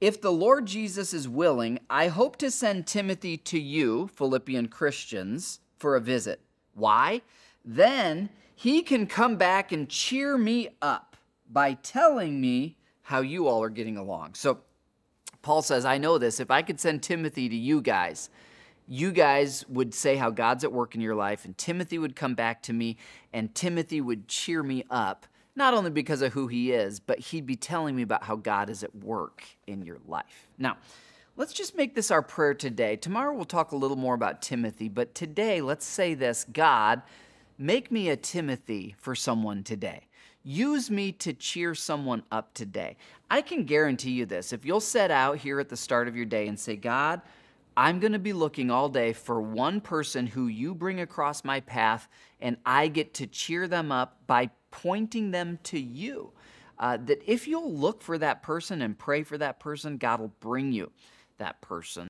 If the Lord Jesus is willing, I hope to send Timothy to you, Philippian Christians, for a visit. Why? Then he can come back and cheer me up by telling me how you all are getting along. So Paul says, I know this. If I could send Timothy to you guys, you guys would say how God's at work in your life, and Timothy would come back to me, and Timothy would cheer me up not only because of who he is, but he'd be telling me about how God is at work in your life. Now, let's just make this our prayer today. Tomorrow we'll talk a little more about Timothy, but today let's say this God, make me a Timothy for someone today. Use me to cheer someone up today. I can guarantee you this. If you'll set out here at the start of your day and say, God, I'm going to be looking all day for one person who you bring across my path, and I get to cheer them up by pointing them to you. Uh, that if you'll look for that person and pray for that person, God will bring you that person.